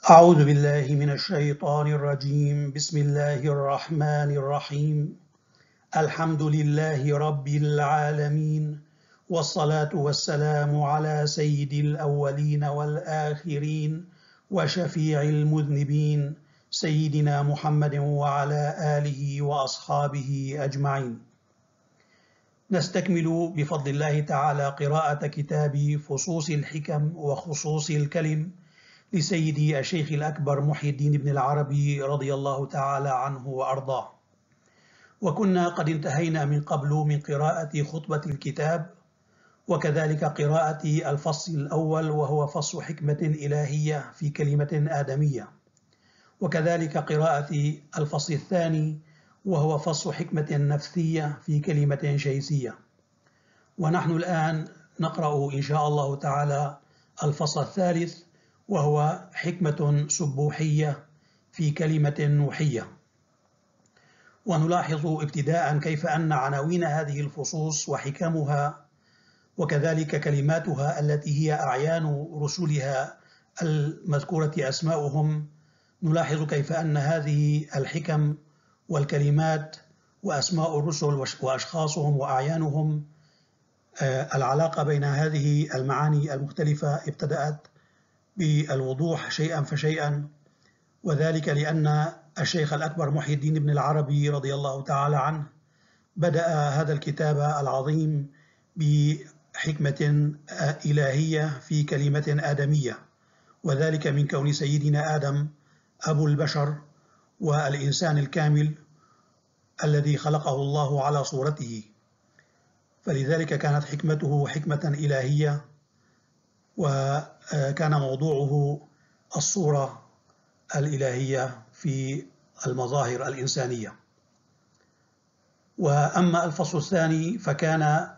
أعوذ بالله من الشيطان الرجيم بسم الله الرحمن الرحيم الحمد لله رب العالمين والصلاة والسلام على سيد الأولين والآخرين وشفيع المذنبين سيدنا محمد وعلى آله وأصحابه أجمعين نستكمل بفضل الله تعالى قراءة كتاب فصوص الحكم وخصوص الكلم لسيدي الشيخ الأكبر محي الدين بن العربي رضي الله تعالى عنه وأرضاه وكنا قد انتهينا من قبل من قراءة خطبة الكتاب وكذلك قراءة الفصل الأول وهو فصل حكمة إلهية في كلمة آدمية وكذلك قراءة الفصل الثاني وهو فصل حكمة نفسية في كلمة شيسية ونحن الآن نقرأ إن شاء الله تعالى الفصل الثالث وهو حكمة سبوحية في كلمة نوحية ونلاحظ ابتداء كيف أن عناوين هذه الفصوص وحكمها وكذلك كلماتها التي هي أعيان رسلها المذكورة أسماؤهم نلاحظ كيف أن هذه الحكم والكلمات وأسماء الرسل وأشخاصهم وأعيانهم آه، العلاقة بين هذه المعاني المختلفة ابتدأت بالوضوح شيئا فشيئا وذلك لأن الشيخ الأكبر محي الدين بن العربي رضي الله تعالى عنه بدأ هذا الكتاب العظيم بحكمة إلهية في كلمة آدمية وذلك من كون سيدنا آدم أبو البشر والإنسان الكامل الذي خلقه الله على صورته فلذلك كانت حكمته حكمة إلهية وكان موضوعه الصورة الإلهية في المظاهر الإنسانية وأما الفصل الثاني فكان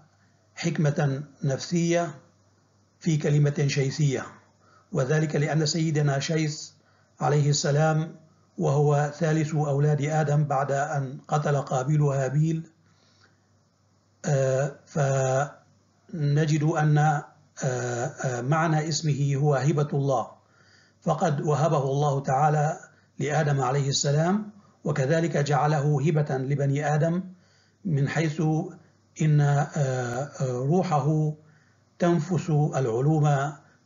حكمة نفسية في كلمة شيثية وذلك لأن سيدنا شيث عليه السلام وهو ثالث أولاد آدم بعد أن قتل قابيل وهابيل آه، فنجد أن معنى اسمه هو هبة الله فقد وهبه الله تعالى لآدم عليه السلام وكذلك جعله هبة لبني آدم من حيث إن آه، آه، روحه تنفس العلوم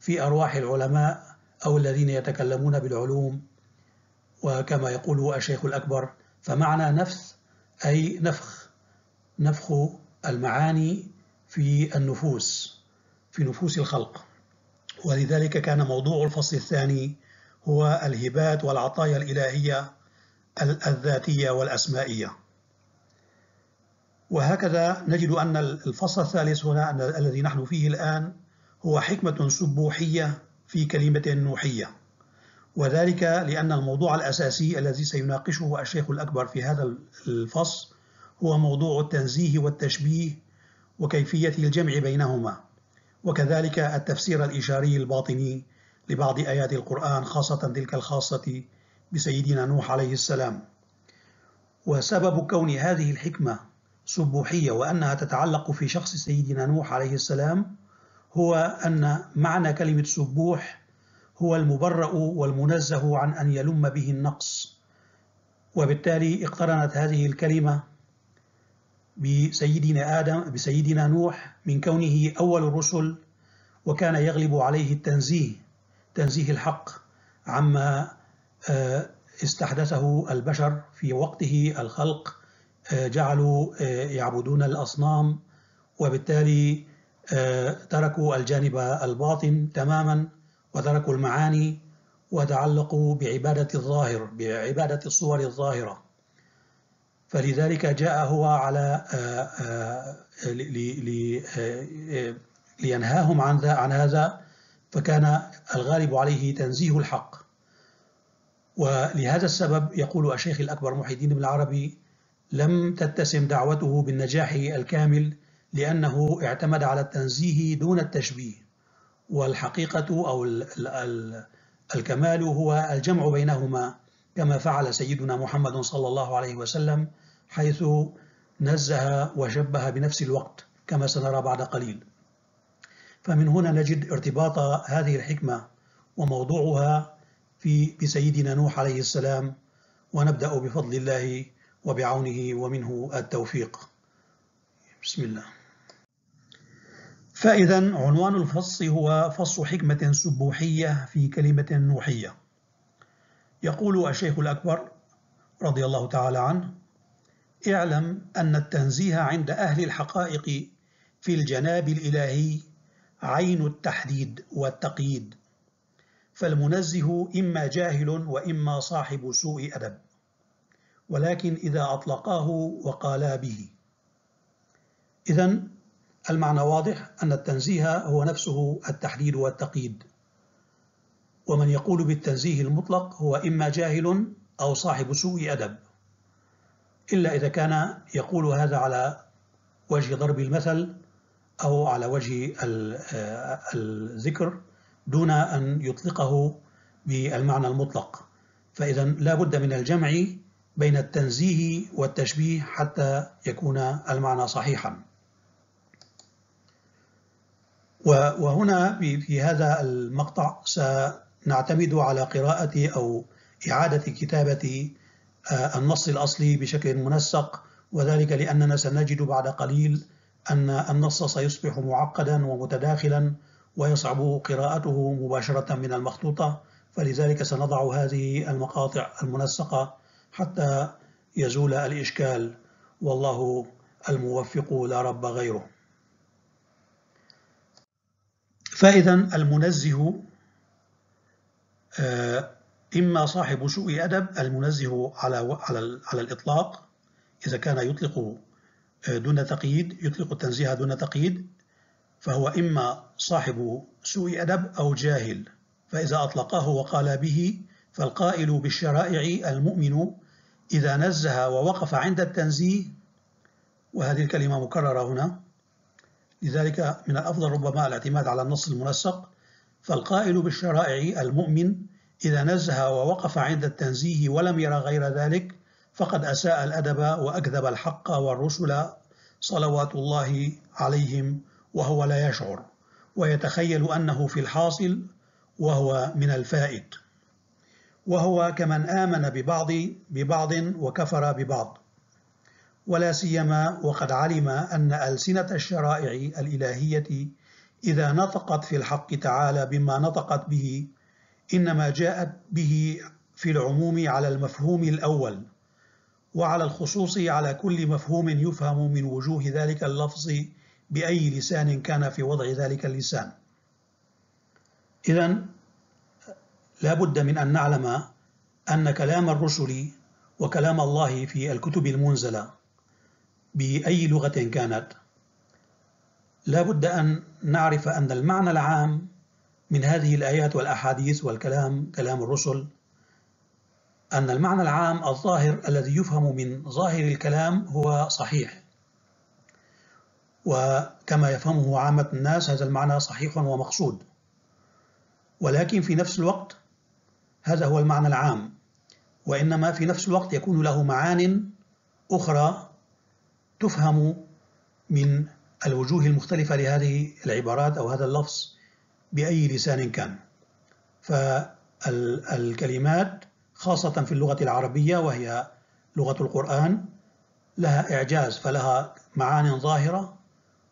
في أرواح العلماء أو الذين يتكلمون بالعلوم وكما يقول الشيخ الأكبر فمعنى نفس أي نفخ نفخ المعاني في النفوس في نفوس الخلق ولذلك كان موضوع الفصل الثاني هو الهبات والعطايا الإلهية الذاتية والأسمائية وهكذا نجد أن الفصل الثالث هنا الذي نحن فيه الآن هو حكمة سبوحية في كلمة نوحية وذلك لأن الموضوع الأساسي الذي سيناقشه الشيخ الأكبر في هذا الفصل هو موضوع التنزيه والتشبيه وكيفية الجمع بينهما وكذلك التفسير الإشاري الباطني لبعض آيات القرآن خاصة تلك الخاصة بسيدنا نوح عليه السلام وسبب كون هذه الحكمة سبوحية وأنها تتعلق في شخص سيدنا نوح عليه السلام هو أن معنى كلمة سبوح هو المبرأ والمنزه عن أن يلم به النقص وبالتالي اقترنت هذه الكلمة بسيدنا آدم بسيدنا نوح من كونه أول الرسل وكان يغلب عليه التنزيه تنزيه الحق عما آه، استحدثه البشر في وقته الخلق آه، جعلوا آه، يعبدون الأصنام وبالتالي تركوا الجانب الباطن تماما وتركوا المعاني وتعلقوا بعبادة الظاهر بعبادة الصور الظاهرة فلذلك جاء هو على آه، آه، آه، لينهاهم عن عن هذا فكان الغالب عليه تنزيه الحق ولهذا السبب يقول الشيخ الأكبر محي الدين بن العربي لم تتسم دعوته بالنجاح الكامل لأنه اعتمد على التنزيه دون التشبيه والحقيقة أو الكمال هو الجمع بينهما كما فعل سيدنا محمد صلى الله عليه وسلم حيث نزه وشبه بنفس الوقت كما سنرى بعد قليل فمن هنا نجد ارتباط هذه الحكمة وموضوعها في بسيدنا نوح عليه السلام ونبدأ بفضل الله وبعونه ومنه التوفيق بسم الله فإذا عنوان الفص هو فص حكمة سبوحية في كلمة نوحية يقول الشيخ الأكبر رضي الله تعالى عنه اعلم أن التنزيه عند أهل الحقائق في الجناب الإلهي عين التحديد والتقييد فالمنزه إما جاهل وإما صاحب سوء أدب ولكن إذا أطلقاه وقالا به إذا المعنى واضح أن التنزيه هو نفسه التحديد والتقييد ومن يقول بالتنزيه المطلق هو إما جاهل أو صاحب سوء أدب إلا إذا كان يقول هذا على وجه ضرب المثل أو على وجه آه، الذكر دون أن يطلقه بالمعنى المطلق فإذا لا بد من الجمع بين التنزيه والتشبيه حتى يكون المعنى صحيحا وهنا في هذا المقطع سأ نعتمد على قراءة أو إعادة كتابة آه، النص الأصلي بشكل منسق وذلك لأننا سنجد بعد قليل أن النص سيصبح معقدا ومتداخلا ويصعب قراءته مباشرة من المخطوطة فلذلك سنضع هذه المقاطع المنسقة حتى يزول الإشكال والله الموفق لا رب غيره فإذا المنزه آه، إما صاحب سوء أدب المنزه على على على الإطلاق إذا كان يطلق آه، دون تقييد يطلق التنزيه دون تقييد فهو إما صاحب سوء أدب أو جاهل فإذا أطلقه وقال به فالقائل بالشرائع المؤمن إذا نزه ووقف عند التنزيه وهذه الكلمة مكررة هنا لذلك من الأفضل ربما الاعتماد على النص المنسق فالقائل بالشرائع المؤمن إذا نزه ووقف عند التنزيه ولم يرى غير ذلك فقد أساء الأدب وأكذب الحق والرسل صلوات الله عليهم وهو لا يشعر ويتخيل أنه في الحاصل وهو من الفائت وهو كمن آمن ببعض ببعض وكفر ببعض ولا سيما وقد علم أن ألسنة الشرائع الإلهية إذا نطقت في الحق تعالى بما نطقت به إنما جاءت به في العموم على المفهوم الأول وعلى الخصوص على كل مفهوم يفهم من وجوه ذلك اللفظ بأي لسان كان في وضع ذلك اللسان إذا لا بد من أن نعلم أن كلام الرسل وكلام الله في الكتب المنزلة بأي لغة كانت لا بد أن نعرف أن المعنى العام من هذه الآيات والأحاديث والكلام كلام الرسل أن المعنى العام الظاهر الذي يفهم من ظاهر الكلام هو صحيح وكما يفهمه عامة الناس هذا المعنى صحيح ومقصود ولكن في نفس الوقت هذا هو المعنى العام وإنما في نفس الوقت يكون له معان أخرى تفهم من الوجوه المختلفة لهذه العبارات أو هذا اللفظ بأي لسان كان فالكلمات خاصة في اللغة العربية وهي لغة القرآن لها إعجاز فلها معان ظاهرة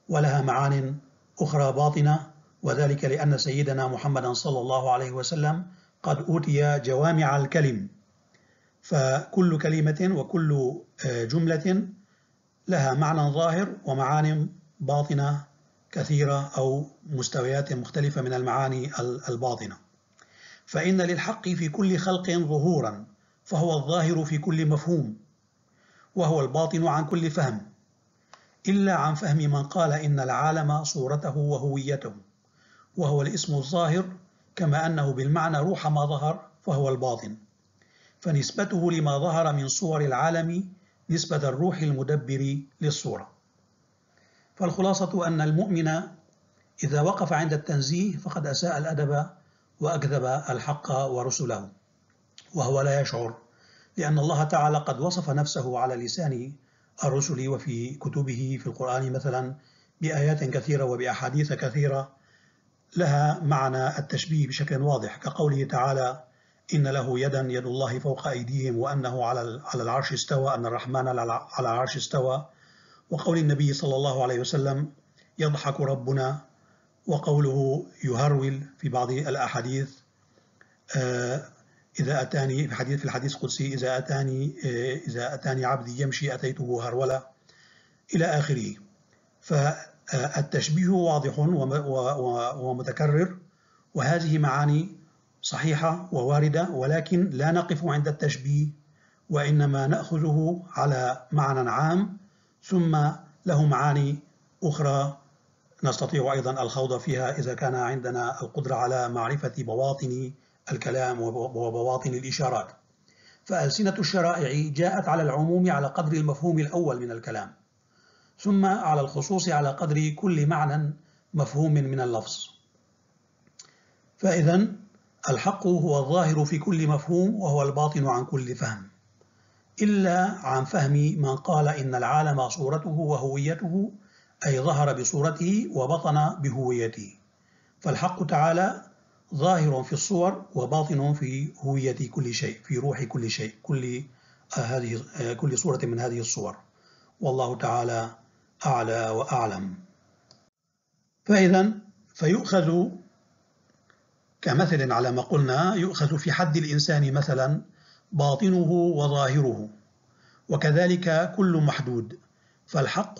ولها معان أخرى باطنة وذلك لأن سيدنا محمدا صلى الله عليه وسلم قد أوتي جوامع الكلم فكل كلمة وكل آه، جملة لها معنى ظاهر ومعان باطنة كثيرة أو مستويات مختلفة من المعاني الباطنة فإن للحق في كل خلق ظهورا فهو الظاهر في كل مفهوم وهو الباطن عن كل فهم إلا عن فهم من قال إن العالم صورته وهويته وهو الاسم الظاهر كما أنه بالمعنى روح ما ظهر فهو الباطن فنسبته لما ظهر من صور العالم نسبة الروح المدبر للصورة فالخلاصة أن المؤمن إذا وقف عند التنزيه فقد أساء الأدب وأكذب الحق ورسله وهو لا يشعر لأن الله تعالى قد وصف نفسه على لسان الرسل وفي كتبه في القرآن مثلا بآيات كثيرة وبأحاديث كثيرة لها معنى التشبيه بشكل واضح كقوله تعالى إن له يدا يد الله فوق أيديهم وأنه على العرش استوى أن الرحمن على العرش استوى وقول النبي صلى الله عليه وسلم يضحك ربنا وقوله يهرول في بعض الأحاديث آه، إذا أتاني في الحديث في الحديث القدسي إذا أتاني آه، إذا أتاني عبدي يمشي أتيته هرولة إلى آخره فالتشبيه واضح ومتكرر وهذه معاني صحيحة وواردة ولكن لا نقف عند التشبيه وإنما نأخذه على معنى عام ثم له معاني أخرى نستطيع أيضا الخوض فيها إذا كان عندنا القدرة على معرفة بواطن الكلام وبواطن الإشارات فألسنة الشرائع جاءت على العموم على قدر المفهوم الأول من الكلام ثم على الخصوص على قدر كل معنى مفهوم من اللفظ فإذا الحق هو الظاهر في كل مفهوم وهو الباطن عن كل فهم إلا عن فهم من قال إن العالم صورته وهويته أي ظهر بصورته وبطن بهويته فالحق تعالى ظاهر في الصور وباطن في هوية كل شيء في روح كل شيء كل آه، هذه آه، كل صورة من هذه الصور والله تعالى أعلى وأعلم فإذا فيؤخذ كمثل على ما قلنا يؤخذ في حد الإنسان مثلا باطنه وظاهره وكذلك كل محدود فالحق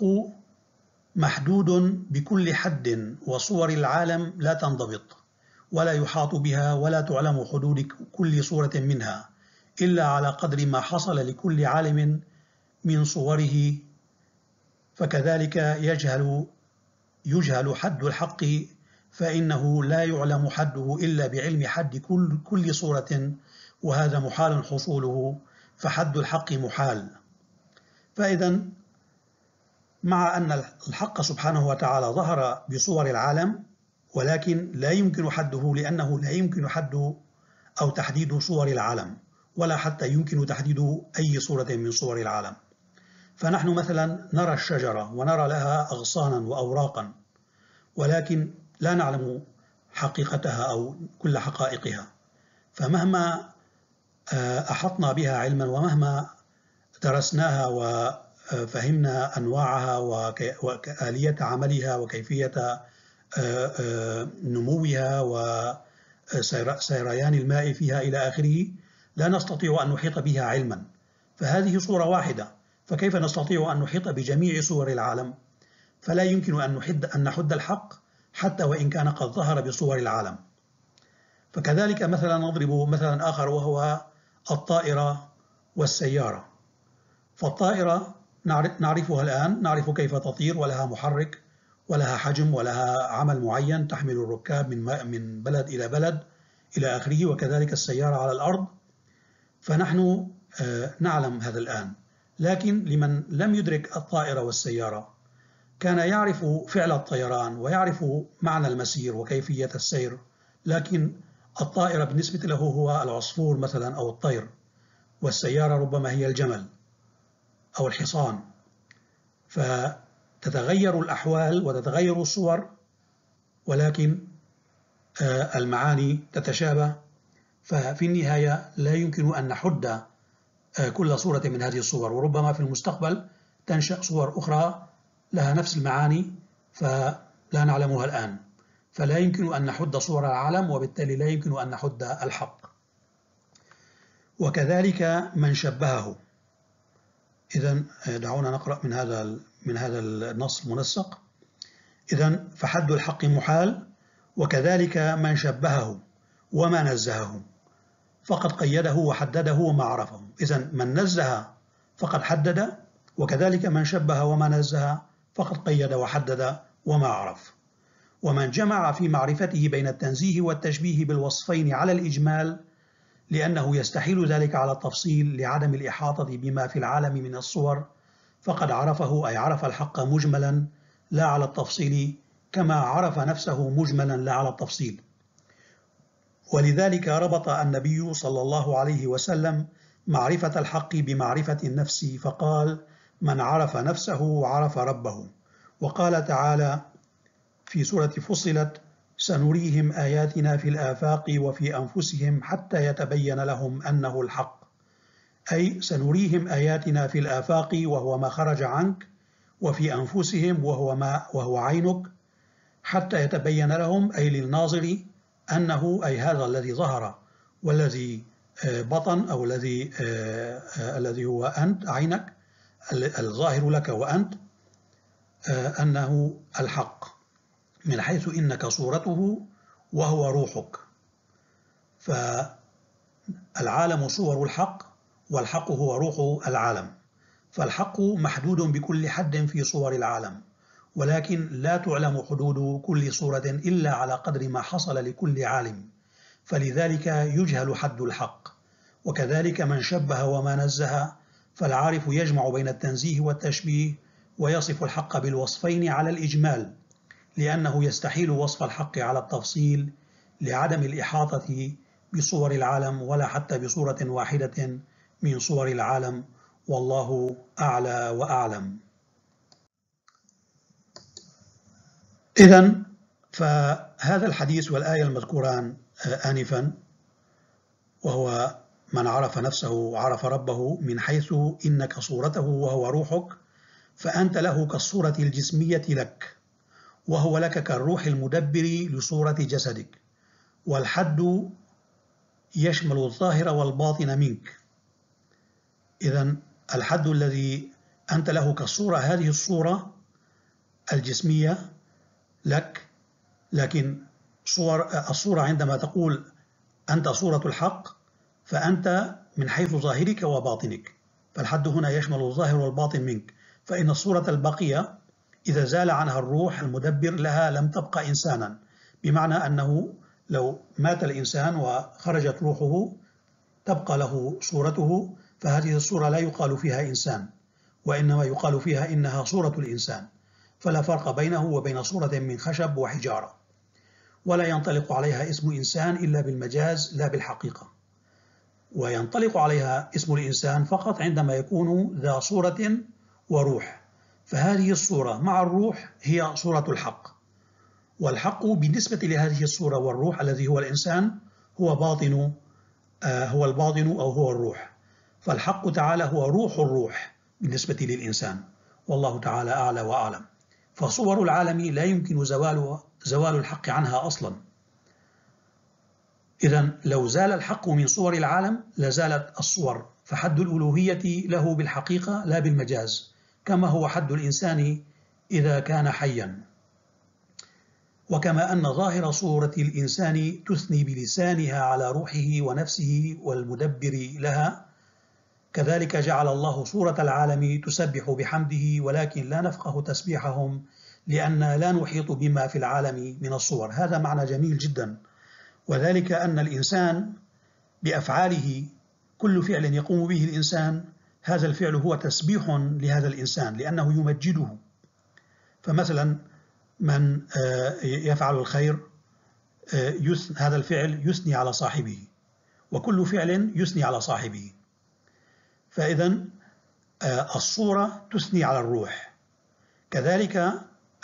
محدود بكل حد وصور العالم لا تنضبط ولا يحاط بها ولا تعلم حدود كل صورة منها إلا على قدر ما حصل لكل عالم من صوره فكذلك يجهل يجهل حد الحق فإنه لا يعلم حده إلا بعلم حد كل, كل صورة وهذا محال حصوله فحد الحق محال فإذا مع أن الحق سبحانه وتعالى ظهر بصور العالم ولكن لا يمكن حده لأنه لا يمكن حد أو تحديد صور العالم ولا حتى يمكن تحديد أي صورة من صور العالم فنحن مثلا نرى الشجرة ونرى لها أغصانا وأوراقا ولكن لا نعلم حقيقتها أو كل حقائقها فمهما آه، أحطنا بها علما ومهما درسناها وفهمنا أنواعها وآلية عملها وكيفية آه، آه، نموها وسيريان الماء فيها إلى آخره لا نستطيع أن نحيط بها علما فهذه صورة واحدة فكيف نستطيع أن نحيط بجميع صور العالم فلا يمكن أن نحد, أن نحد الحق حتى وإن كان قد ظهر بصور العالم فكذلك مثلا نضرب مثلا آخر وهو الطائرة والسيارة فالطائرة نعرفها الآن نعرف كيف تطير ولها محرك ولها حجم ولها عمل معين تحمل الركاب من من بلد إلى بلد إلى آخره وكذلك السيارة على الأرض فنحن آه، نعلم هذا الآن لكن لمن لم يدرك الطائرة والسيارة كان يعرف فعل الطيران ويعرف معنى المسير وكيفية السير لكن الطائرة بالنسبة له هو العصفور مثلا أو الطير والسيارة ربما هي الجمل أو الحصان فتتغير الأحوال وتتغير الصور ولكن آه، المعاني تتشابه ففي النهاية لا يمكن أن نحد آه، كل صورة من هذه الصور وربما في المستقبل تنشأ صور أخرى لها نفس المعاني فلا نعلمها الآن فلا يمكن أن نحد صور العالم وبالتالي لا يمكن أن نحد الحق وكذلك من شبهه إذا دعونا نقرأ من هذا من هذا النص المنسق إذا فحد الحق محال وكذلك من شبهه وما نزهه فقد قيده وحدده وما عرفه إذا من نزه فقد حدد وكذلك من شبه وما نزه فقد قيد وحدد وما عرف ومن جمع في معرفته بين التنزيه والتشبيه بالوصفين على الإجمال لأنه يستحيل ذلك على التفصيل لعدم الإحاطة بما في العالم من الصور فقد عرفه أي عرف الحق مجملا لا على التفصيل كما عرف نفسه مجملا لا على التفصيل ولذلك ربط النبي صلى الله عليه وسلم معرفة الحق بمعرفة النفس فقال من عرف نفسه عرف ربه وقال تعالى في سورة فصلت سنريهم آياتنا في الآفاق وفي أنفسهم حتى يتبين لهم أنه الحق أي سنريهم آياتنا في الآفاق وهو ما خرج عنك وفي أنفسهم وهو, ما وهو عينك حتى يتبين لهم أي للناظر أنه أي هذا الذي ظهر والذي آه، بطن أو الذي آه، آه، الذي هو أنت عينك الظاهر لك وأنت أنه الحق من حيث إنك صورته وهو روحك فالعالم صور الحق والحق هو روح العالم فالحق محدود بكل حد في صور العالم ولكن لا تعلم حدود كل صورة إلا على قدر ما حصل لكل عالم فلذلك يجهل حد الحق وكذلك من شبه وما نزه فالعارف يجمع بين التنزيه والتشبيه ويصف الحق بالوصفين على الإجمال لأنه يستحيل وصف الحق على التفصيل لعدم الإحاطة بصور العالم ولا حتى بصورة واحدة من صور العالم والله أعلى وأعلم إذا فهذا الحديث والآية المذكوران آه، آنفا وهو من عرف نفسه عرف ربه من حيث إنك صورته وهو روحك فأنت له كالصورة الجسمية لك وهو لك كالروح المدبر لصورة جسدك والحد يشمل الظاهر والباطن منك إذا الحد الذي أنت له كالصورة هذه الصورة الجسمية لك لكن صور الصورة عندما تقول أنت صورة الحق فأنت من حيث ظاهرك وباطنك فالحد هنا يشمل الظاهر والباطن منك فإن الصورة البقية إذا زال عنها الروح المدبر لها لم تبقى إنسانا بمعنى أنه لو مات الإنسان وخرجت روحه تبقى له صورته فهذه الصورة لا يقال فيها إنسان وإنما يقال فيها إنها صورة الإنسان فلا فرق بينه وبين صورة من خشب وحجارة ولا ينطلق عليها اسم إنسان إلا بالمجاز لا بالحقيقة وينطلق عليها اسم الإنسان فقط عندما يكون ذا صورة وروح فهذه الصورة مع الروح هي صورة الحق والحق بالنسبة لهذه الصورة والروح الذي هو الإنسان هو باطن آه، هو الباطن أو هو الروح فالحق تعالى هو روح الروح بالنسبة للإنسان والله تعالى أعلى وأعلم فصور العالم لا يمكن زوال زوال الحق عنها أصلا إذا لو زال الحق من صور العالم لزالت الصور فحد الألوهية له بالحقيقة لا بالمجاز كما هو حد الإنسان إذا كان حيا وكما أن ظاهر صورة الإنسان تثني بلسانها على روحه ونفسه والمدبر لها كذلك جعل الله صورة العالم تسبح بحمده ولكن لا نفقه تسبيحهم لأن لا نحيط بما في العالم من الصور هذا معنى جميل جدا وذلك أن الإنسان بأفعاله كل فعل يقوم به الإنسان هذا الفعل هو تسبيح لهذا الإنسان لأنه يمجده فمثلا من آه، يفعل الخير آه، هذا الفعل يثني على صاحبه وكل فعل يثني على صاحبه فإذا آه، الصورة تثني على الروح كذلك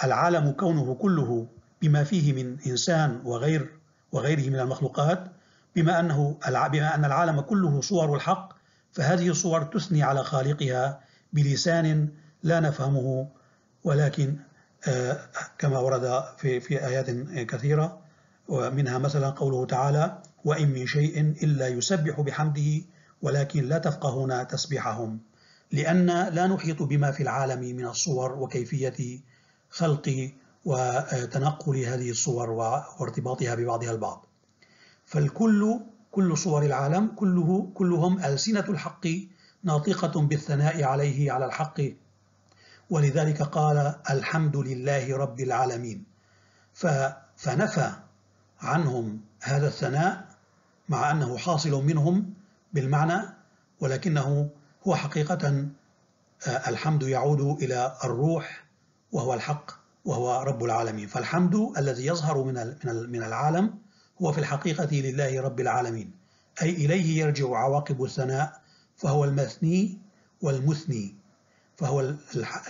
العالم كونه كله بما فيه من إنسان وغير وغيره من المخلوقات بما أنه بما أن العالم كله صور الحق فهذه الصور تثني على خالقها بلسان لا نفهمه ولكن آه، كما ورد في في آيات كثيرة ومنها مثلا قوله تعالى وإن من شيء إلا يسبح بحمده ولكن لا تفقهون تسبيحهم لأن لا نحيط بما في العالم من الصور وكيفية خلق وتنقل هذه الصور وارتباطها ببعضها البعض فالكل كل صور العالم كله كلهم ألسنة الحق ناطقة بالثناء عليه على الحق ولذلك قال الحمد لله رب العالمين فنفى عنهم هذا الثناء مع أنه حاصل منهم بالمعنى ولكنه هو حقيقة آه، الحمد يعود إلى الروح وهو الحق وهو رب العالمين فالحمد الذي يظهر من من العالم هو في الحقيقة لله رب العالمين أي إليه يرجع عواقب الثناء فهو المثني والمثني فهو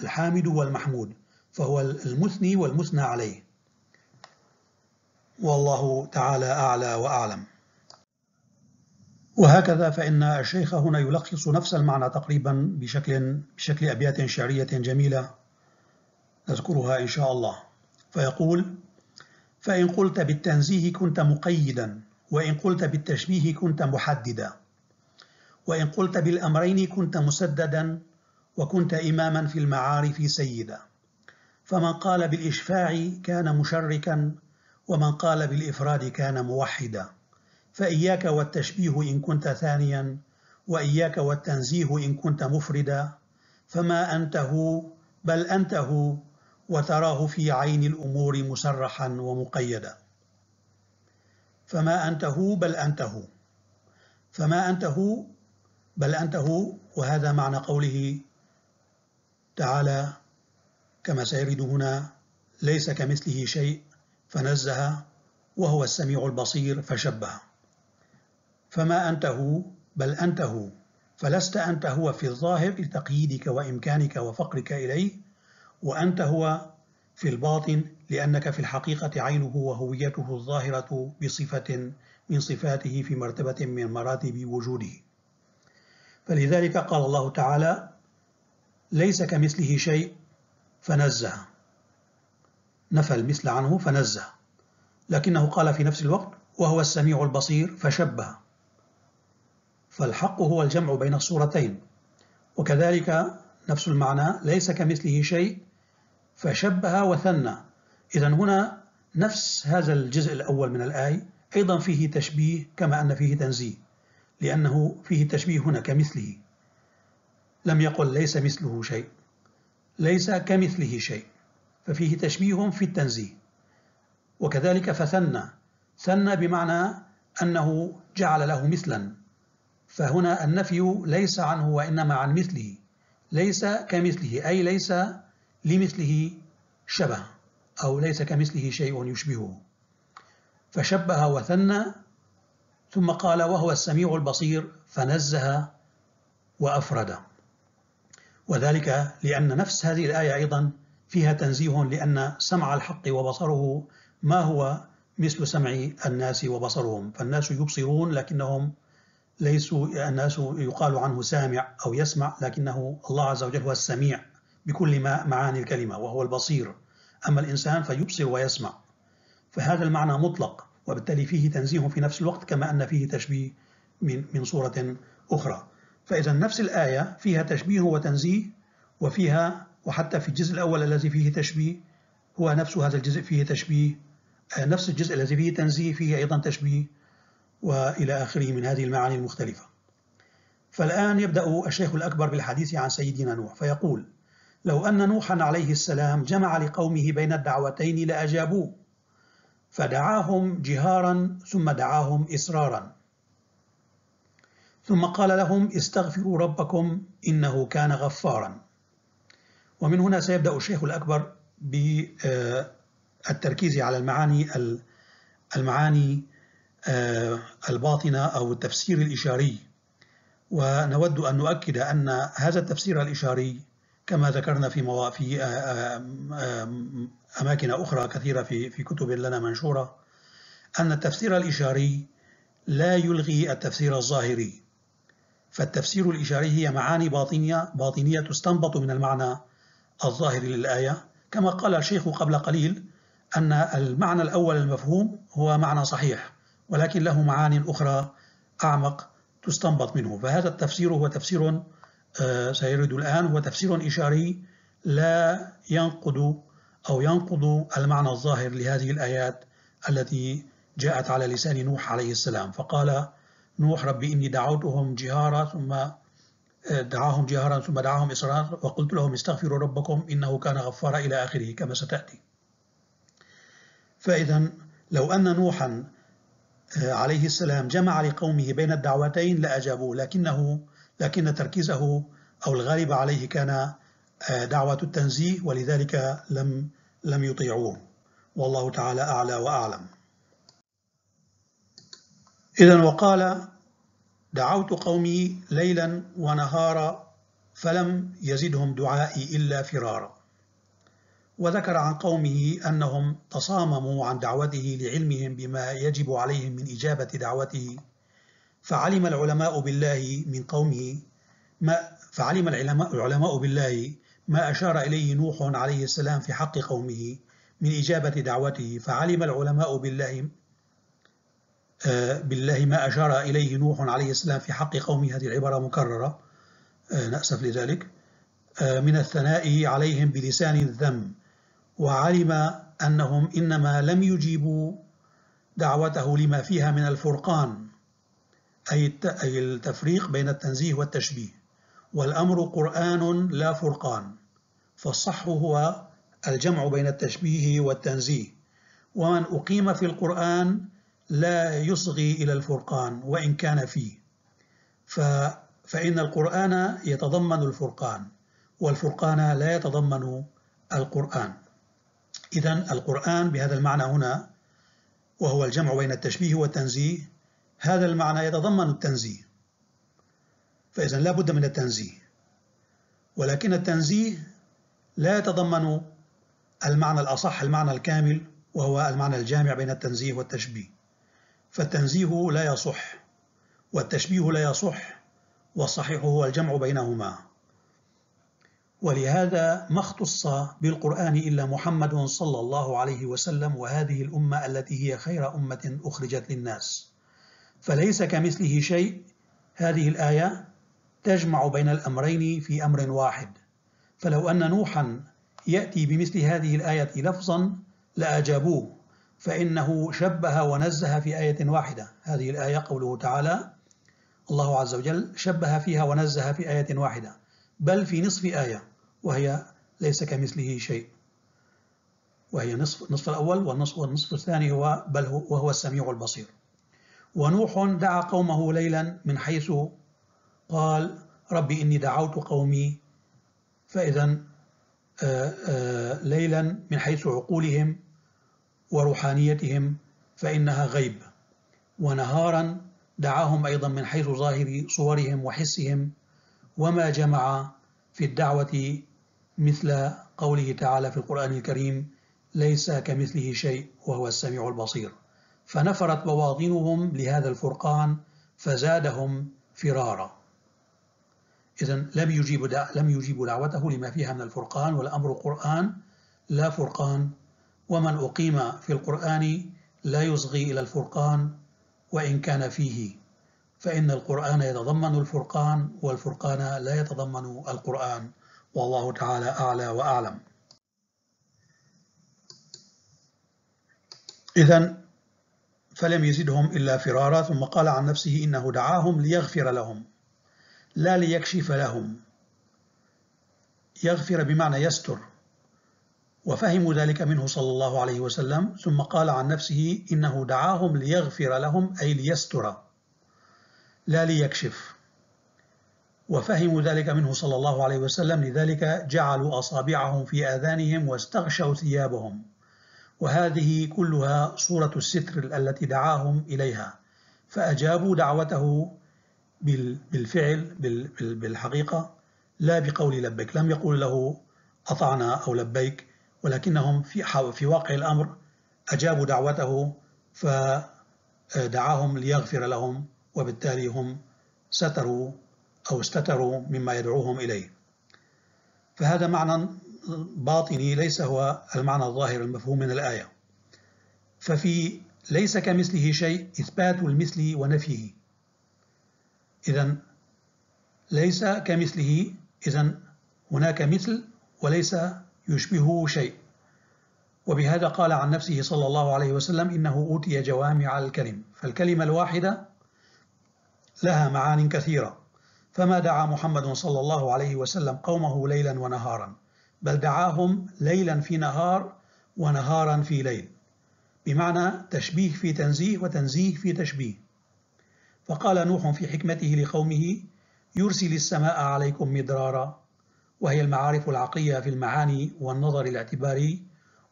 الحامد والمحمود فهو المثني والمثنى عليه والله تعالى أعلى وأعلم وهكذا فإن الشيخ هنا يلخص نفس المعنى تقريبا بشكل, بشكل أبيات شعرية جميلة نذكرها إن شاء الله فيقول فإن قلت بالتنزيه كنت مقيدا وإن قلت بالتشبيه كنت محددا وإن قلت بالأمرين كنت مسددا وكنت إماما في المعارف سيدا فمن قال بالإشفاع كان مشركا ومن قال بالإفراد كان موحدا فإياك والتشبيه إن كنت ثانيا وإياك والتنزيه إن كنت مفردا فما أنته بل أنته وتراه في عين الأمور مسرحا ومقيدا فما انت هو بل انت هو فما انت هو بل انت هو وهذا معنى قوله تعالى كما سيرد هنا ليس كمثله شيء فنزه وهو السميع البصير فشبه فما انت هو بل انت هو فلست أنت هو في الظاهر لتقييدك وإمكانك وفقرك إليه وأنت هو في الباطن لأنك في الحقيقة عينه وهويته الظاهرة بصفة من صفاته في مرتبة من مراتب وجوده فلذلك قال الله تعالى ليس كمثله شيء فنزه نفى المثل عنه فنزه لكنه قال في نفس الوقت وهو السميع البصير فشبه فالحق هو الجمع بين الصورتين وكذلك نفس المعنى ليس كمثله شيء فشبه وثنى إذا هنا نفس هذا الجزء الأول من الآية أيضا فيه تشبيه كما أن فيه تنزيه لأنه فيه تشبيه هنا كمثله لم يقل ليس مثله شيء ليس كمثله شيء ففيه تشبيه في التنزيه وكذلك فثنى ثنى بمعنى أنه جعل له مثلا فهنا النفي ليس عنه وإنما عن مثله ليس كمثله أي ليس لمثله شبه أو ليس كمثله شيء يشبهه فشبه وثنى ثم قال وهو السميع البصير فنزه وأفرد وذلك لأن نفس هذه الآية أيضا فيها تنزيه لأن سمع الحق وبصره ما هو مثل سمع الناس وبصرهم فالناس يبصرون لكنهم ليسوا الناس يقال عنه سامع أو يسمع لكنه الله عز وجل هو السميع بكل ما معاني الكلمة وهو البصير أما الإنسان فيبصر ويسمع فهذا المعنى مطلق وبالتالي فيه تنزيه في نفس الوقت كما أن فيه تشبيه من, من صورة أخرى فإذا نفس الآية فيها تشبيه وتنزيه وفيها وحتى في الجزء الأول الذي فيه تشبيه هو نفس هذا الجزء فيه تشبيه آه، نفس الجزء الذي فيه تنزيه فيه أيضا تشبيه وإلى آخره من هذه المعاني المختلفة فالآن يبدأ الشيخ الأكبر بالحديث عن سيدنا نوح فيقول لو أن نوحا عليه السلام جمع لقومه بين الدعوتين لأجابوه فدعاهم جهارا ثم دعاهم إسرارا ثم قال لهم استغفروا ربكم إنه كان غفارا ومن هنا سيبدأ الشيخ الأكبر بالتركيز آه، على المعاني المعاني آه، الباطنة أو التفسير الإشاري ونود أن نؤكد أن هذا التفسير الإشاري كما ذكرنا في موا... في أماكن أخرى كثيرة في في كتب لنا منشورة أن التفسير الإشاري لا يلغي التفسير الظاهري فالتفسير الإشاري هي معاني باطنية باطنية تستنبط من المعنى الظاهر للآية كما قال الشيخ قبل قليل أن المعنى الأول المفهوم هو معنى صحيح ولكن له معان أخرى أعمق تستنبط منه فهذا التفسير هو تفسير آه، سيرد الآن هو تفسير إشاري لا ينقض أو ينقض المعنى الظاهر لهذه الآيات التي جاءت على لسان نوح عليه السلام فقال نوح ربي إني دعوتهم جهارا ثم آه، دعاهم جهارا ثم دعاهم إصرارا وقلت لهم استغفروا ربكم إنه كان غفارا إلى آخره كما ستأتي فإذا لو أن نوحا آه، عليه السلام جمع لقومه بين الدعوتين لأجابوه لكنه لكن تركيزه أو الغالب عليه كان آه، دعوة التنزيه ولذلك لم لم يطيعوه والله تعالى أعلى وأعلم إذا وقال دعوت قومي ليلا ونهارا فلم يزدهم دعائي إلا فرارا وذكر عن قومه أنهم تصامموا عن دعوته لعلمهم بما يجب عليهم من إجابة دعوته فعلم العلماء بالله من قومه ما فعلم العلماء بالله ما أشار إليه نوح عليه السلام في حق قومه من إجابة دعوته فعلم العلماء بالله آه، بالله ما أشار إليه نوح عليه السلام في حق قومه هذه العبارة مكررة آه، نأسف لذلك آه، من الثناء عليهم بلسان الذم وعلم أنهم إنما لم يجيبوا دعوته لما فيها من الفرقان أي التفريق بين التنزيه والتشبيه والأمر قرآن لا فرقان فالصح هو الجمع بين التشبيه والتنزيه ومن أقيم في القرآن لا يصغي إلى الفرقان وإن كان فيه ف فإن القرآن يتضمن الفرقان والفرقان لا يتضمن القرآن إذا القرآن بهذا المعنى هنا وهو الجمع بين التشبيه والتنزيه هذا المعنى يتضمن التنزيه فإذا لا بد من التنزيه ولكن التنزيه لا يتضمن المعنى الأصح المعنى الكامل وهو المعنى الجامع بين التنزيه والتشبيه فالتنزيه لا يصح والتشبيه لا يصح والصحيح هو الجمع بينهما ولهذا ما اختص بالقرآن إلا محمد صلى الله عليه وسلم وهذه الأمة التي هي خير أمة أخرجت للناس فليس كمثله شيء هذه الآية تجمع بين الأمرين في أمر واحد فلو أن نوحا يأتي بمثل هذه الآية لفظا لأجابوه فإنه شبه ونزه في آية واحدة هذه الآية قوله تعالى الله عز وجل شبه فيها ونزه في آية واحدة بل في نصف آية وهي ليس كمثله شيء وهي نصف النصف الأول والنصف, والنصف الثاني هو بل هو وهو السميع البصير ونوح دعا قومه ليلا من حيث قال ربي إني دعوت قومي فإذا آه، آه، ليلا من حيث عقولهم وروحانيتهم فإنها غيب ونهارا دعاهم أيضا من حيث ظاهر صورهم وحسهم وما جمع في الدعوة مثل قوله تعالى في القرآن الكريم ليس كمثله شيء وهو السميع البصير فنفرت بواطنهم لهذا الفرقان فزادهم فرارا إذا لم يجيب لم يجيب دعوته لما فيها من الفرقان والأمر قرآن لا فرقان ومن أقيم في القرآن لا يصغي إلى الفرقان وإن كان فيه فإن القرآن يتضمن الفرقان والفرقان لا يتضمن القرآن والله تعالى أعلى وأعلم إذا فلم يزدهم إلا فرارا ثم قال عن نفسه إنه دعاهم ليغفر لهم لا ليكشف لهم يغفر بمعنى يستر وفهموا ذلك منه صلى الله عليه وسلم ثم قال عن نفسه إنه دعاهم ليغفر لهم أي ليستر لا ليكشف وفهموا ذلك منه صلى الله عليه وسلم لذلك جعلوا أصابعهم في آذانهم واستغشوا ثيابهم وهذه كلها صورة الستر التي دعاهم إليها فأجابوا دعوته بالفعل بالحقيقة لا بقول لبيك لم يقول له أطعنا أو لبيك ولكنهم في, في واقع الأمر أجابوا دعوته فدعاهم ليغفر لهم وبالتالي هم ستروا أو استتروا مما يدعوهم إليه فهذا معنى باطني ليس هو المعنى الظاهر المفهوم من الآية ففي ليس كمثله شيء إثبات المثل ونفيه إذا ليس كمثله إذا هناك مثل وليس يشبهه شيء وبهذا قال عن نفسه صلى الله عليه وسلم إنه أوتي جوامع الكلم فالكلمة الواحدة لها معان كثيرة فما دعا محمد صلى الله عليه وسلم قومه ليلا ونهارا بل دعاهم ليلا في نهار ونهارا في ليل بمعنى تشبيه في تنزيه وتنزيه في تشبيه فقال نوح في حكمته لقومه يرسل السماء عليكم مدرارا وهي المعارف العقلية في المعاني والنظر الاعتباري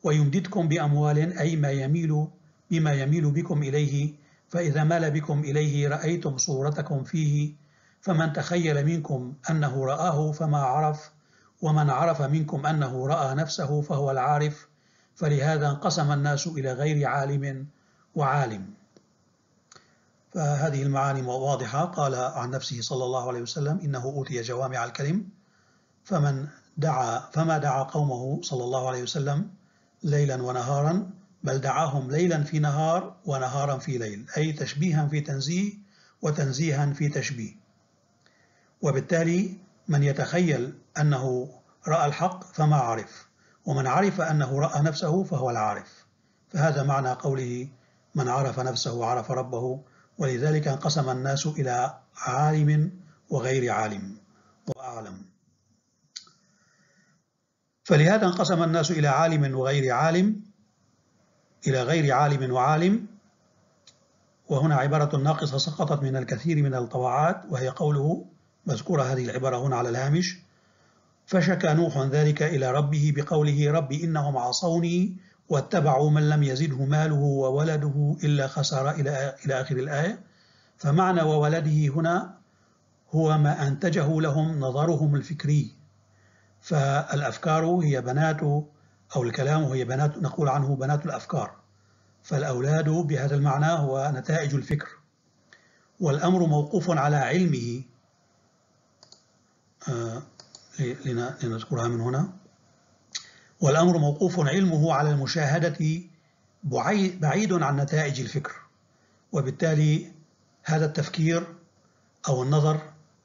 ويمددكم بأموال أي ما يميل بما يميل بكم إليه فإذا مال بكم إليه رأيتم صورتكم فيه فمن تخيل منكم أنه رآه فما عرف ومن عرف منكم أنه رأى نفسه فهو العارف فلهذا انقسم الناس إلى غير عالم وعالم فهذه المعاني واضحة قال عن نفسه صلى الله عليه وسلم إنه أوتي جوامع الكلم فمن دعا فما دعا قومه صلى الله عليه وسلم ليلا ونهارا بل دعاهم ليلا في نهار ونهارا في ليل أي تشبيها في تنزيه وتنزيها في تشبيه وبالتالي من يتخيل أنه رأى الحق فما عرف ومن عرف أنه رأى نفسه فهو العارف فهذا معنى قوله من عرف نفسه عرف ربه ولذلك انقسم الناس إلى عالم وغير عالم وأعلم فلهذا انقسم الناس إلى عالم وغير عالم إلى غير عالم وعالم وهنا عبارة ناقصة سقطت من الكثير من الطواعات وهي قوله مذكورة هذه العبارة هنا على الهامش فشكى نوح ذلك إلى ربه بقوله رب إنهم عصوني واتبعوا من لم يزده ماله وولده إلا خسارة إلى إلى آخر الآية فمعنى وولده هنا هو ما أنتجه لهم نظرهم الفكري فالأفكار هي بنات أو الكلام هي بنات نقول عنه بنات الأفكار فالأولاد بهذا المعنى هو نتائج الفكر والأمر موقوف على علمه آه، لنذكرها من هنا والأمر موقوف علمه على المشاهدة بعيد عن نتائج الفكر وبالتالي هذا التفكير أو النظر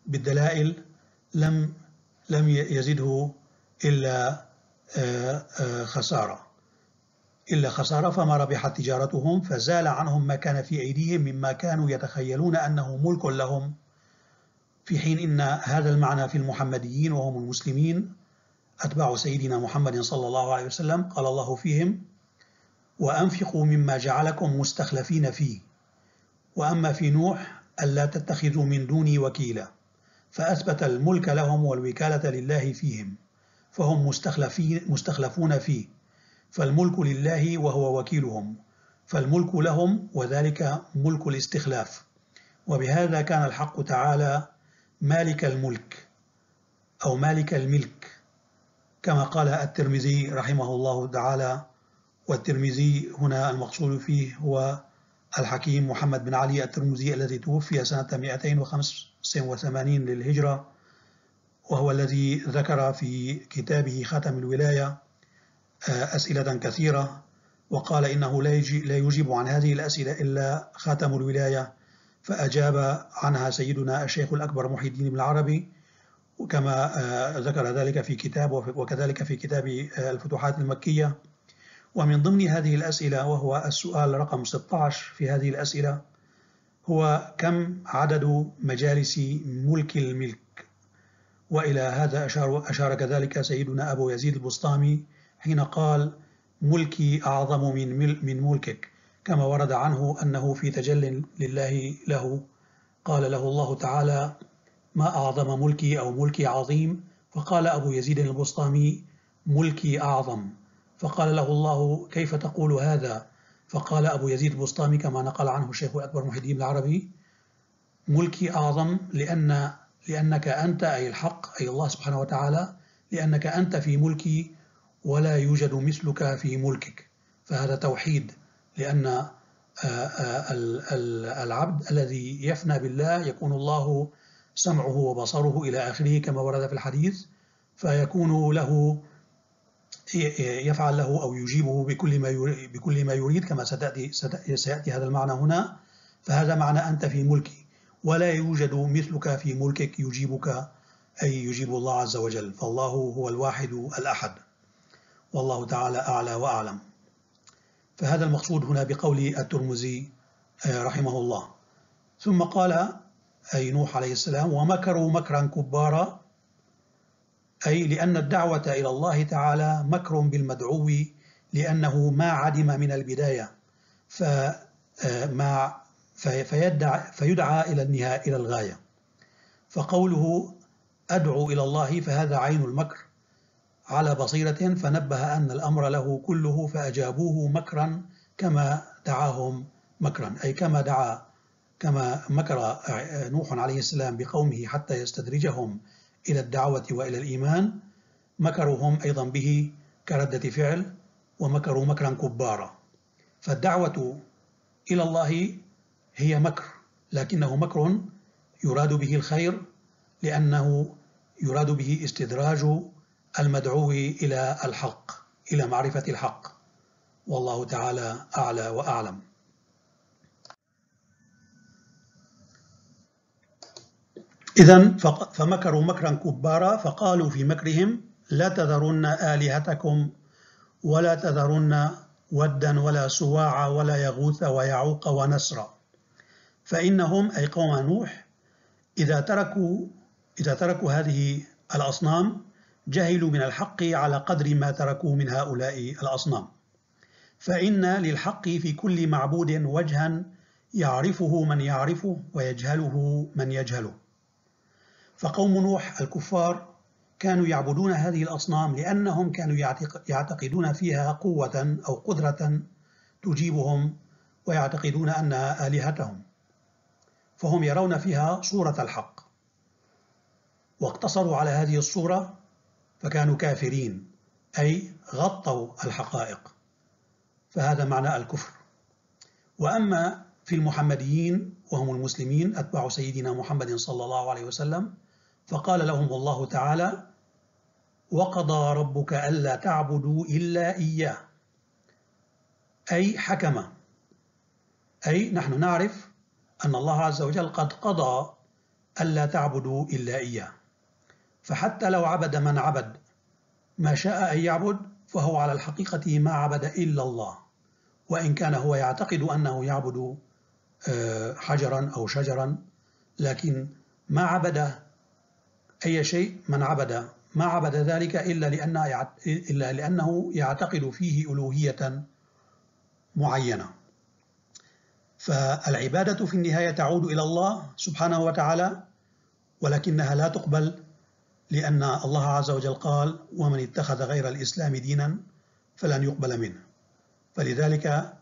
بالدلائل لم لم يزده إلا آه، آه، خسارة إلا خسارة فما ربحت تجارتهم فزال عنهم ما كان في أيديهم مما كانوا يتخيلون أنه ملك لهم في حين إن هذا المعنى في المحمديين وهم المسلمين أتباع سيدنا محمد صلى الله عليه وسلم قال الله فيهم وأنفقوا مما جعلكم مستخلفين فيه وأما في نوح ألا تتخذوا من دوني وكيلا فأثبت الملك لهم والوكالة لله فيهم فهم مستخلفين مستخلفون فيه فالملك لله وهو وكيلهم فالملك لهم وذلك ملك الاستخلاف وبهذا كان الحق تعالى مالك الملك أو مالك الملك كما قال الترمذي رحمه الله تعالى والترمذي هنا المقصود فيه هو الحكيم محمد بن علي الترمذي الذي توفي سنة 285 للهجرة وهو الذي ذكر في كتابه خاتم الولاية آه، أسئلة كثيرة وقال إنه لا يجيب عن هذه الأسئلة إلا خاتم الولاية فأجاب عنها سيدنا الشيخ الأكبر محي الدين بن العربي وكما آه، ذكر ذلك في كتاب وكذلك في كتاب آه، الفتوحات المكية ومن ضمن هذه الأسئلة وهو السؤال رقم 16 في هذه الأسئلة هو كم عدد مجالس ملك الملك وإلى هذا أشار, أشار كذلك سيدنا أبو يزيد البسطامي حين قال ملكي أعظم من, من ملكك كما ورد عنه أنه في تجل لله له قال له الله تعالى ما أعظم ملكي أو ملكي عظيم فقال أبو يزيد البسطامي ملكي أعظم فقال له الله كيف تقول هذا فقال أبو يزيد البسطامي كما نقل عنه الشيخ أكبر محي الدين العربي ملكي أعظم لأن لأنك أنت أي الحق أي الله سبحانه وتعالى لأنك أنت في ملكي ولا يوجد مثلك في ملكك فهذا توحيد لأن آه، آه، العبد الذي يفنى بالله يكون الله سمعه وبصره إلى آخره كما ورد في الحديث فيكون له يفعل له أو يجيبه بكل ما بكل ما يريد كما ستأتي, سيأتي هذا المعنى هنا فهذا معنى أنت في ملكي ولا يوجد مثلك في ملكك يجيبك أي يجيب الله عز وجل فالله هو الواحد الأحد والله تعالى أعلى وأعلم فهذا المقصود هنا بقول الترمذي آه، رحمه الله ثم قال أي نوح عليه السلام ومكروا مكرا كبارا أي لأن الدعوة إلى الله تعالى مكر بالمدعو لأنه ما عدم من البداية فما آه، فيدعى, فيدعى إلى النهاية إلى الغاية فقوله أدعو إلى الله فهذا عين المكر على بصيرة فنبه أن الأمر له كله فأجابوه مكرا كما دعاهم مكرا أي كما دعا كما مكر نوح عليه السلام بقومه حتى يستدرجهم إلى الدعوة وإلى الإيمان مكرهم أيضا به كردة فعل ومكروا مكرا كبارا فالدعوة إلى الله هي مكر لكنه مكر يراد به الخير لأنه يراد به استدراج المدعو إلى الحق إلى معرفة الحق والله تعالى أعلى وأعلم إذا فمكروا مكرا كبارا فقالوا في مكرهم لا تذرن آلهتكم ولا تذرن ودا ولا سواع ولا يغوث ويعوق ونسرا فإنهم أي قوم نوح إذا تركوا إذا تركوا هذه الأصنام جهلوا من الحق على قدر ما تركوه من هؤلاء الأصنام فإن للحق في كل معبود وجها يعرفه من يعرفه ويجهله من يجهله فقوم نوح الكفار كانوا يعبدون هذه الأصنام لأنهم كانوا يعتقدون فيها قوة أو قدرة تجيبهم ويعتقدون أنها آلهتهم فهم يرون فيها صورة الحق واقتصروا على هذه الصورة فكانوا كافرين أي غطوا الحقائق فهذا معنى الكفر وأما في المحمديين وهم المسلمين أتبع سيدنا محمد صلى الله عليه وسلم فقال لهم الله تعالى وقضى ربك ألا تعبدوا إلا إياه أي حكم أي نحن نعرف أن الله عز وجل قد قضى ألا تعبدوا إلا إياه فحتى لو عبد من عبد ما شاء أن يعبد فهو على الحقيقة ما عبد إلا الله وإن كان هو يعتقد أنه يعبد آه، حجرا أو شجرا لكن ما عبد أي شيء من عبد ما عبد ذلك إلا لأنه, إلا لأنه يعتقد فيه ألوهية معينة فالعبادة في النهاية تعود إلى الله سبحانه وتعالى ولكنها لا تقبل لأن الله عز وجل قال ومن اتخذ غير الإسلام دينا فلن يقبل منه فلذلك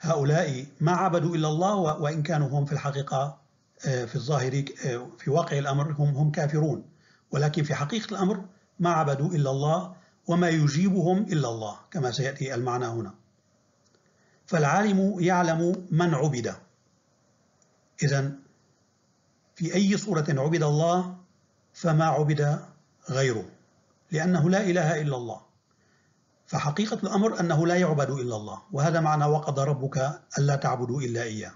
هؤلاء ما عبدوا إلا الله وإن كانوا هم في الحقيقة آه، في الظاهر آه، في واقع الأمر هم هم كافرون ولكن في حقيقة الأمر ما عبدوا إلا الله وما يجيبهم إلا الله كما سيأتي المعنى هنا فالعالم يعلم من عبد إذا في أي صورة عبد الله فما عبد غيره لأنه لا إله إلا الله فحقيقة الأمر أنه لا يعبد إلا الله وهذا معنى وقضى ربك ألا تعبدوا إلا إياه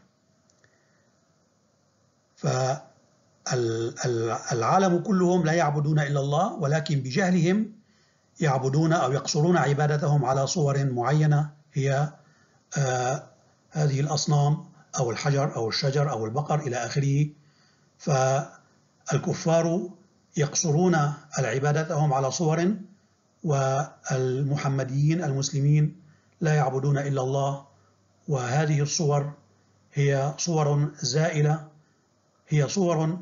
فالعالم كلهم لا يعبدون إلا الله ولكن بجهلهم يعبدون أو يقصرون عبادتهم على صور معينة هي آه، هذه الأصنام أو الحجر أو الشجر أو البقر إلى آخره فالكفار يقصرون عبادتهم على صور والمحمديين المسلمين لا يعبدون إلا الله وهذه الصور هي صور زائلة هي صور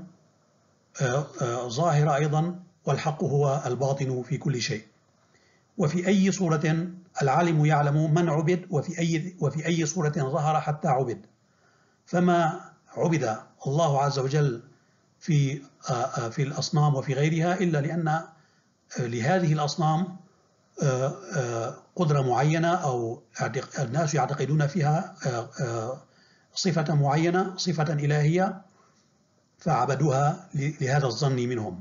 آه، آه، ظاهرة أيضا والحق هو الباطن في كل شيء وفي أي صورة العالم يعلم من عبد وفي أي, وفي أي صورة ظهر حتى عبد فما عبد الله عز وجل في آه، آه، في الأصنام وفي غيرها إلا لأن آه، لهذه الأصنام قدرة معينة أو الناس يعتقدون فيها صفة معينة صفة إلهية فعبدوها لهذا الظن منهم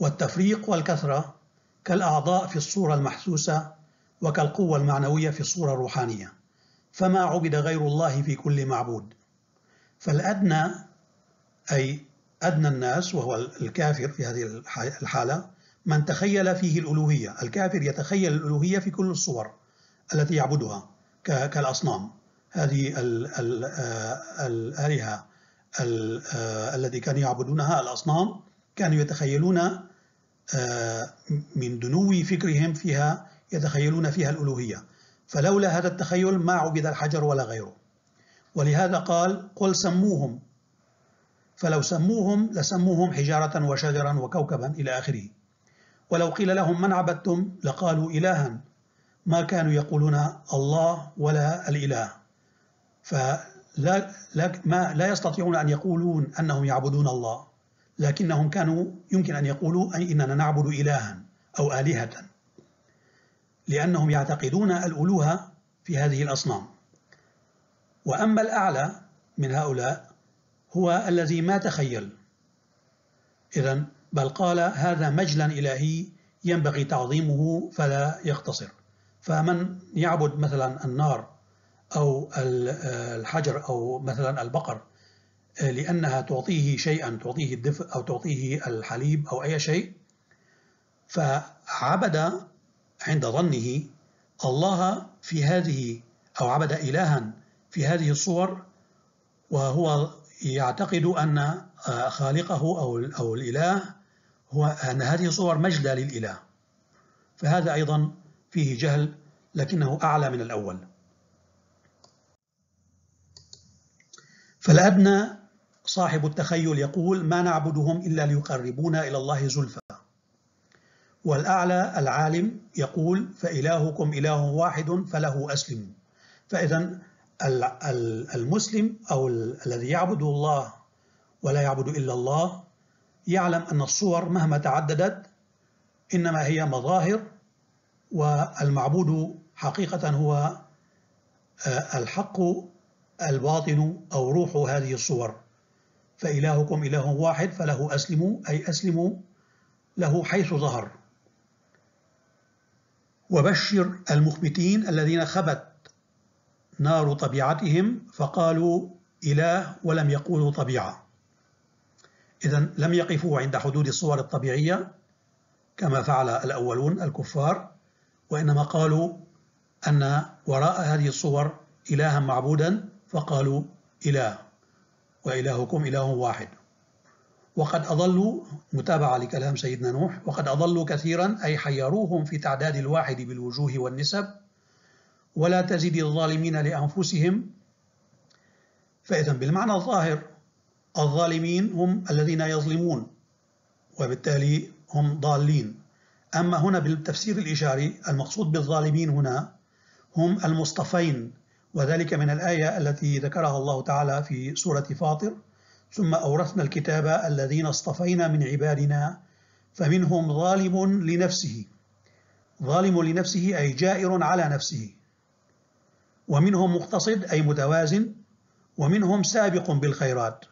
والتفريق والكثرة كالأعضاء في الصورة المحسوسة وكالقوة المعنوية في الصورة الروحانية فما عبد غير الله في كل معبود فالأدنى أي أدنى الناس وهو الكافر في هذه الحالة من تخيل فيه الألوهية الكافر يتخيل الألوهية في كل الصور التي يعبدها كالأصنام هذه الآلهة آه، التي آه، كانوا يعبدونها الأصنام كانوا يتخيلون آه، من دنو فكرهم فيها يتخيلون فيها الألوهية فلولا هذا التخيل ما عبد الحجر ولا غيره ولهذا قال قل سموهم فلو سموهم لسموهم حجارة وشجرا وكوكبا إلى آخره ولو قيل لهم من عبدتم لقالوا إلها ما كانوا يقولون الله ولا الإله فلا لا ما لا يستطيعون أن يقولون أنهم يعبدون الله لكنهم كانوا يمكن أن يقولوا إننا نعبد إلها أو آلهة لأنهم يعتقدون الألوهة في هذه الأصنام وأما الأعلى من هؤلاء هو الذي ما تخيل إذا بل قال هذا مجلا إلهي ينبغي تعظيمه فلا يقتصر فمن يعبد مثلا النار أو الحجر أو مثلا البقر لأنها تعطيه شيئا تعطيه الدفء أو تعطيه الحليب أو أي شيء فعبد عند ظنه الله في هذه أو عبد إلها في هذه الصور وهو يعتقد أن آه، خالقه أو أو الإله هو أن هذه صور مجدى للإله فهذا أيضا فيه جهل لكنه أعلى من الأول فالأدنى صاحب التخيل يقول ما نعبدهم إلا ليقربونا إلى الله زلفى والأعلى العالم يقول فإلهكم إله واحد فله أسلموا فإذا المسلم أو الذي يعبد الله ولا يعبد إلا الله يعلم أن الصور مهما تعددت إنما هي مظاهر والمعبود حقيقة هو آه، الحق الباطن أو روح هذه الصور فإلهكم إله واحد فله أسلموا أي أسلموا له حيث ظهر وبشر المخبتين الذين خبت نار طبيعتهم فقالوا إله ولم يقولوا طبيعة إذا لم يقفوا عند حدود الصور الطبيعية كما فعل الأولون الكفار وإنما قالوا أن وراء هذه الصور إلها معبودا فقالوا إله وإلهكم إله واحد وقد أضلوا متابعة لكلام سيدنا نوح وقد أضلوا كثيرا أي حيروهم في تعداد الواحد بالوجوه والنسب ولا تزد الظالمين لأنفسهم فإذا بالمعنى الظاهر الظالمين هم الذين يظلمون وبالتالي هم ضالين أما هنا بالتفسير الإشاري المقصود بالظالمين هنا هم المصطفين وذلك من الآية التي ذكرها الله تعالى في سورة فاطر ثم أورثنا الكتاب الذين اصطفينا من عبادنا فمنهم ظالم لنفسه ظالم لنفسه أي جائر على نفسه ومنهم مقتصد أي متوازن ومنهم سابق بالخيرات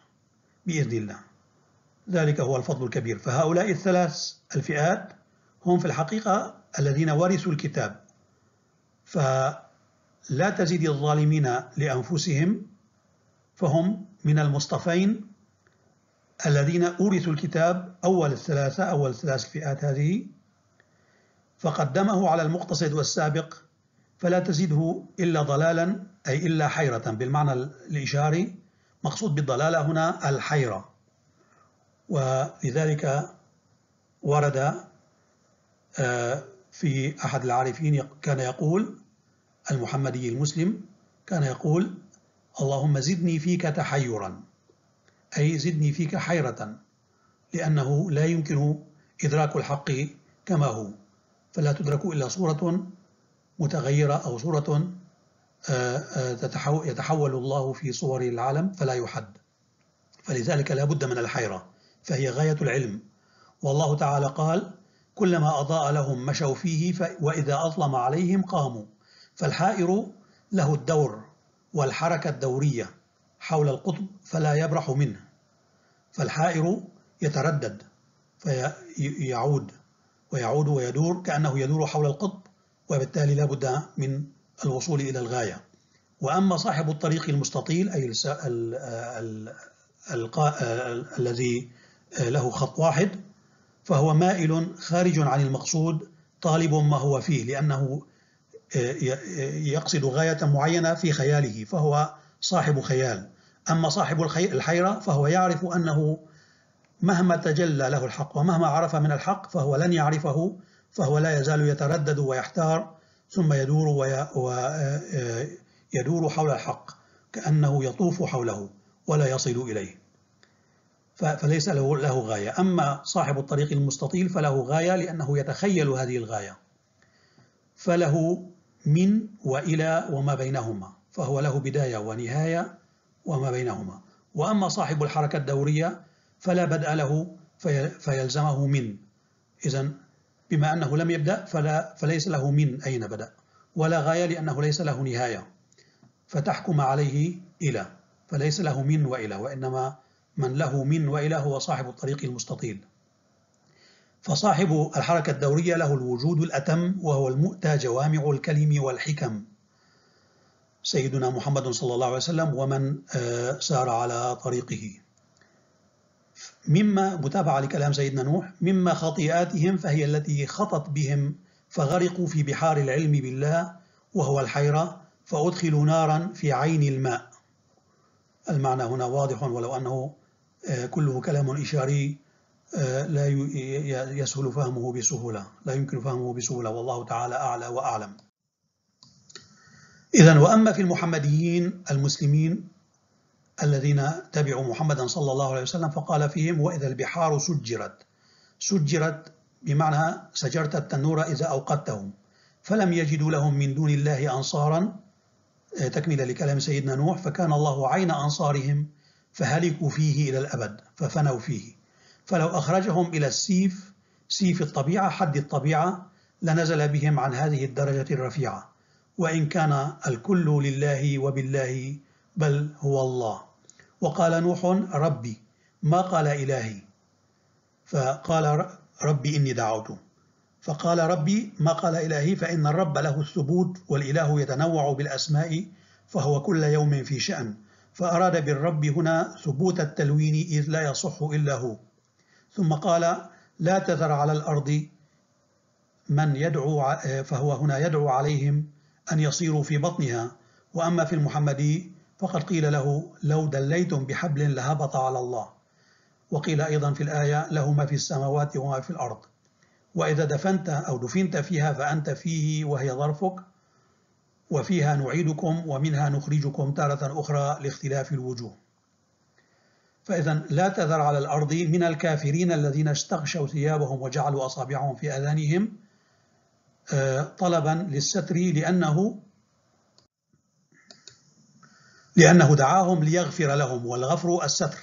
بإذن الله ذلك هو الفضل الكبير فهؤلاء الثلاث الفئات هم في الحقيقة الذين ورثوا الكتاب فلا تزيد الظالمين لأنفسهم فهم من المصطفين الذين أورثوا الكتاب أول الثلاثة أول ثلاث فئات هذه فقدمه على المقتصد والسابق فلا تزيده إلا ضلالا أي إلا حيرة بالمعنى الإشاري مقصود بالضلالة هنا الحيرة ولذلك ورد آه، في أحد العارفين كان يقول المحمدي المسلم كان يقول اللهم زدني فيك تحيرا أي زدني فيك حيرة لأنه لا يمكن إدراك الحق كما هو فلا تدرك إلا صورة متغيرة أو صورة آه، آه، يتحول الله في صور العالم فلا يحد فلذلك لا بد من الحيرة فهي غاية العلم والله تعالى قال كلما أضاء لهم مشوا فيه وإذا أظلم عليهم قاموا فالحائر له الدور والحركة الدورية حول القطب فلا يبرح منه فالحائر يتردد فيعود ويعود ويدور كأنه يدور حول القطب وبالتالي لا بد من الوصول إلى الغاية وأما صاحب الطريق المستطيل أي الـ الـ الـ الـ الذي له خط واحد فهو مائل خارج عن المقصود طالب ما هو فيه لأنه يقصد غاية معينة في خياله فهو صاحب خيال أما صاحب الحيرة فهو يعرف أنه مهما تجلى له الحق ومهما عرف من الحق فهو لن يعرفه فهو لا يزال يتردد ويحتار ثم يدور ويدور آه، حول الحق كأنه يطوف حوله ولا يصل إليه فليس له له غاية أما صاحب الطريق المستطيل فله غاية لأنه يتخيل هذه الغاية فله من وإلى وما بينهما فهو له بداية ونهاية وما بينهما وأما صاحب الحركة الدورية فلا بدء له فيلزمه من إذا بما أنه لم يبدأ فلا فليس له من أين بدأ ولا غاية لأنه ليس له نهاية فتحكم عليه إلى فليس له من وإلى وإنما من له من وإلى هو صاحب الطريق المستطيل فصاحب الحركة الدورية له الوجود الأتم وهو المؤتى جوامع الكلم والحكم سيدنا محمد صلى الله عليه وسلم ومن آه، سار على طريقه مما متابعة لكلام سيدنا نوح مما خطيئاتهم فهي التي خطت بهم فغرقوا في بحار العلم بالله وهو الحيرة فأدخلوا نارا في عين الماء المعنى هنا واضح ولو أنه آه، كله كلام إشاري آه، لا يسهل فهمه بسهولة لا يمكن فهمه بسهولة والله تعالى أعلى وأعلم إذا وأما في المحمديين المسلمين الذين تبعوا محمدا صلى الله عليه وسلم فقال فيهم وإذا البحار سجرت سجرت بمعنى سجرت التنور إذا أوقدتهم فلم يجدوا لهم من دون الله أنصارا آه، تكملة لكلام سيدنا نوح فكان الله عين أنصارهم فهلكوا فيه إلى الأبد ففنوا فيه فلو أخرجهم إلى السيف سيف الطبيعة حد الطبيعة لنزل بهم عن هذه الدرجة الرفيعة وإن كان الكل لله وبالله بل هو الله وقال نوح ربي ما قال إلهي فقال ربي إني دعوت فقال ربي ما قال إلهي فإن الرب له الثبوت والإله يتنوع بالأسماء فهو كل يوم في شأن فأراد بالرب هنا ثبوت التلوين إذ لا يصح إلا هو ثم قال لا تذر على الأرض من يدعو فهو هنا يدعو عليهم أن يصيروا في بطنها وأما في المحمدي فقد قيل له لو دليتم بحبل لهبط على الله وقيل أيضا في الآية له ما في السماوات وما في الأرض وإذا دفنت أو دفنت فيها فأنت فيه وهي ظرفك وفيها نعيدكم ومنها نخرجكم تارة أخرى لاختلاف الوجوه فإذا لا تذر على الأرض من الكافرين الذين استغشوا ثيابهم وجعلوا أصابعهم في أذانهم آه، طلبا للستر لأنه لأنه دعاهم ليغفر لهم والغفر الستر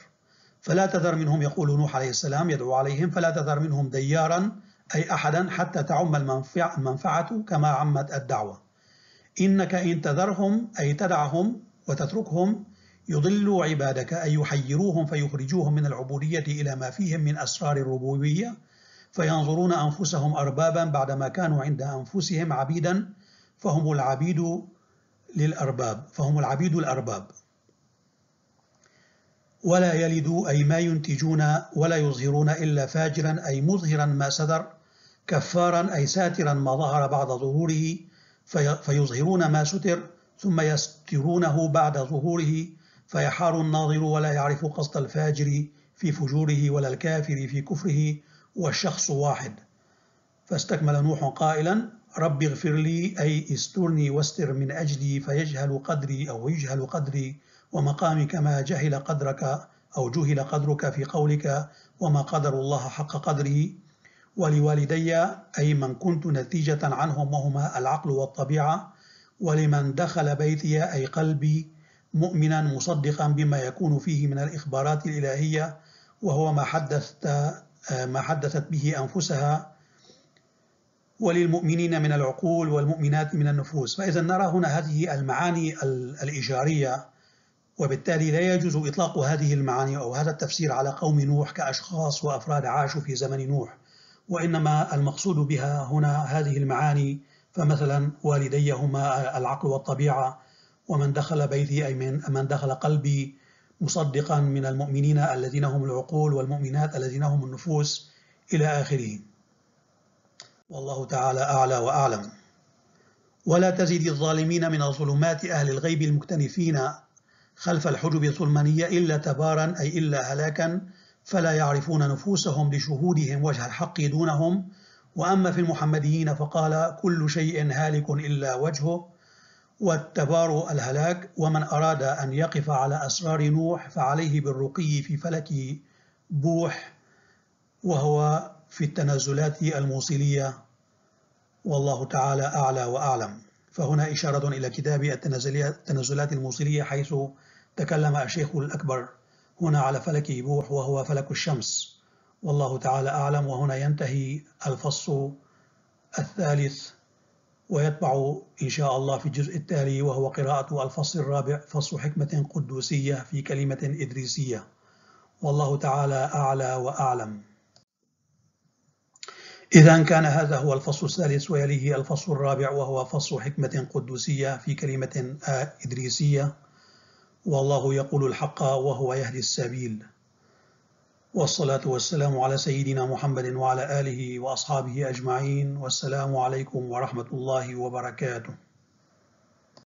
فلا تذر منهم يقول نوح عليه السلام يدعو عليهم فلا تذر منهم ديارا أي أحدا حتى تعم المنفعة, المنفعة كما عمت الدعوة إنك إن تذرهم أي تدعهم وتتركهم يضلوا عبادك أي يحيروهم فيخرجوهم من العبودية إلى ما فيهم من أسرار الربوبية فينظرون أنفسهم أربابا بعدما كانوا عند أنفسهم عبيدا فهم العبيد للأرباب فهم العبيد الأرباب ولا يلدوا أي ما ينتجون ولا يظهرون إلا فاجرا أي مظهرا ما سدر كفارا أي ساترا ما ظهر بعد ظهوره فيظهرون ما ستر ثم يسترونه بعد ظهوره فيحار الناظر ولا يعرف قصد الفاجر في فجوره ولا الكافر في كفره والشخص واحد فاستكمل نوح قائلا رب اغفر لي أي استرني واستر من أجلي فيجهل قدري أو يجهل قدري ومقامي كما جهل قدرك أو جهل قدرك في قولك وما قدر الله حق قدره ولوالدي أي من كنت نتيجة عنهم وهما العقل والطبيعة ولمن دخل بيتي أي قلبي مؤمنا مصدقا بما يكون فيه من الإخبارات الإلهية وهو ما حدثت ما حدثت به أنفسها وللمؤمنين من العقول والمؤمنات من النفوس فإذا نرى هنا هذه المعاني الإيجارية وبالتالي لا يجوز إطلاق هذه المعاني أو هذا التفسير على قوم نوح كأشخاص وأفراد عاشوا في زمن نوح وإنما المقصود بها هنا هذه المعاني فمثلا والديهما العقل والطبيعة ومن دخل بيتي أي من, من دخل قلبي مصدقا من المؤمنين الذين هم العقول والمؤمنات الذين هم النفوس إلى آخره والله تعالى أعلى وأعلم ولا تزد الظالمين من ظلمات أهل الغيب المكتنفين خلف الحجب الظلمانية إلا تبارا أي إلا هلاكا فلا يعرفون نفوسهم لشهودهم وجه الحق دونهم وأما في المحمديين فقال كل شيء هالك إلا وجهه والتبار الهلاك ومن أراد أن يقف على أسرار نوح فعليه بالرقي في فلك بوح وهو في التنازلات الموصلية والله تعالى أعلى وأعلم فهنا إشارة إلى كتاب التنازلات الموصلية حيث تكلم الشيخ الأكبر هنا على فلك بوح وهو فلك الشمس والله تعالى أعلم وهنا ينتهي الفص الثالث ويتبع إن شاء الله في الجزء التالي وهو قراءة الفصل الرابع فصل حكمة قدوسية في كلمة إدريسية والله تعالى أعلى وأعلم إذا كان هذا هو الفصل الثالث ويليه الفصل الرابع وهو فصل حكمة قدوسية في كلمة إدريسية والله يقول الحق وهو يهدي السبيل والصلاة والسلام على سيدنا محمد وعلى آله وأصحابه أجمعين والسلام عليكم ورحمة الله وبركاته